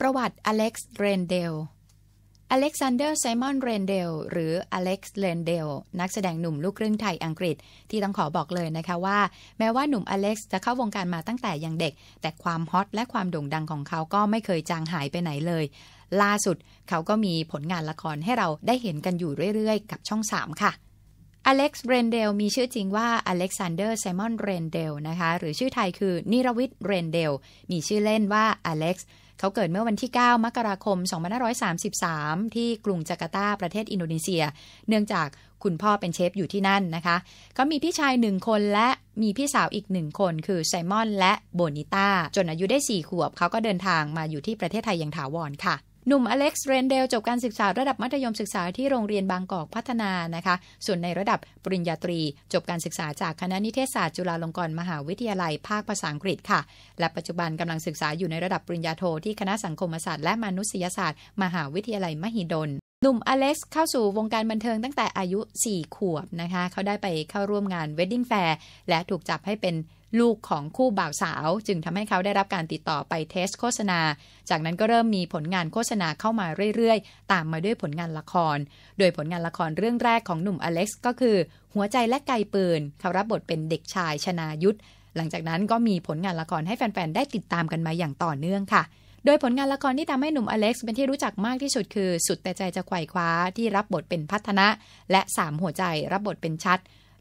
ประวัติอเล็กซ์ เรนเดล อเล็กซานเดอร์ ไซมอน เรนเดล หรือ อเล็กซ์ เรนเดล นักแสดงหนุ่มลูกครึ่งไทยอังกฤษ ที่ต้องขอบอกเลยนะคะว่า แม้ว่าหนุ่มอเล็กซ์จะเข้าวงการมาตั้งแต่ยังเด็ก แต่ความฮอตและความโด่งดังของเขาก็ไม่เคยจางหายไปไหนเลย ล่าสุดเขาก็มีผลงานละครให้เราได้เห็นกันอยู่เรื่อยๆ กับช่อง 3 ค่ะ อเล็กซ์ เรนเดลมีชื่อจริงว่า อเล็กซานเดอร์ ไซมอน เรนเดล นะคะ หรือชื่อไทยคือ นิรวิทย์เรนเดล มีชื่อเล่นว่า อเล็กซ์เขาเกิดเมื่อวันที่ 9 มกราคม 2533 ที่กรุงจาการ์ตา ประเทศอินโดนีเซีย เนื่องจากคุณพ่อเป็นเชฟอยู่ที่นั่นนะคะ เขามีพี่ชายหนึ่งคนและมีพี่สาวอีกหนึ่งคน คือไซมอนและโบนิต้า จนอายุได้ 4 ขวบ เขาก็เดินทางมาอยู่ที่ประเทศไทยอย่างถาวรค่ะหนุ่มอเล็กซ์เรนเดลจบการศึกษาระดับมัธยมศึกษาที่โรงเรียนบางกอกพัฒนา นะคะ ส่วนในระดับปริญญาตรี จบการศึกษาจากคณะนิเทศศาสตร์ จุฬาลงกรณ์มหาวิทยาลัยภาคภาษาอังกฤษค่ะ และปัจจุบันกำลังศึกษาอยู่ในระดับปริญญาโทที่คณะสังคมศาสตร์และมนุษยศาสตร์ มหาวิทยาลัยมหิดลหนุ่มอเล็กซ์เข้าสู่วงการบันเทิงตั้งแต่อายุ 4 ขวบนะคะ เขาได้ไปเข้าร่วมงานเวดดิ้งแฟร์และถูกจับให้เป็นลูกของคู่บ่าวสาว จึงทำให้เขาได้รับการติดต่อไปเทสโฆษณา จากนั้นก็เริ่มมีผลงานโฆษณาเข้ามาเรื่อยๆ ตามมาด้วยผลงานละคร โดยผลงานละครเรื่องแรกของหนุ่มอเล็กซ์ก็คือหัวใจและไกปืน เขารับบทเป็นเด็กชายชนายุทธ หลังจากนั้นก็มีผลงานละครให้แฟนๆ ได้ติดตามกันมาอย่างต่อเนื่องค่ะโดยผลงานละครที่ทำให้หนุ่มอเล็กซ์เป็นที่รู้จักมากที่สุดคือ สุดแต่ใจจะไขว่คว้าที่รับบทเป็นพัฒนะ และสามหัวใจ รับบทเป็นชัด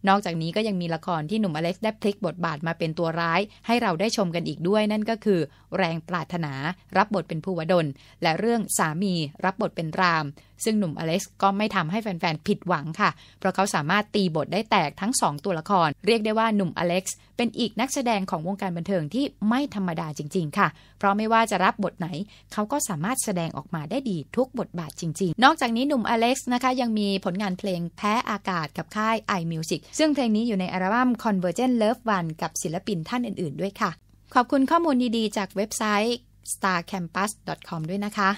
นอกจากนี้ก็ยังมีละครที่หนุ่มอเล็กซ์ได้พลิกบทบาทมาเป็นตัวร้าย ให้เราได้ชมกันอีกด้วย นั่นก็คือแรงปรารถนารับบทเป็นผู้วดลและเรื่องสามีรับบทเป็นราม ซึ่งหนุ่มอเล็กซ์ก็ไม่ทำให้แฟนๆผิดหวังค่ะ เพราะเขาสามารถตีบทได้แตกทั้ง 2 ตัวละคร เรียกได้ว่าหนุ่มอเล็กซ์เป็นอีกนักแสดงของวงการบันเทิงที่ไม่ธรรมดาจริงๆค่ะเพราะไม่ว่าจะรับบทไหน เขาก็สามารถแสดงออกมาได้ดีทุกบทบาทจริงๆ นอกจากนี้หนุ่มอเล็กซ์นะคะยังมีผลงานเพลงแพ้อากาศกับค่าย iMusic ซึ่งเพลงนี้อยู่ในอัลบั้ม Convergent Love One กับศิลปินท่านอื่น ๆ ด้วยค่ะ ขอบคุณข้อมูลดีๆจากเว็บไซต์ starcampus.com ด้วยนะคะ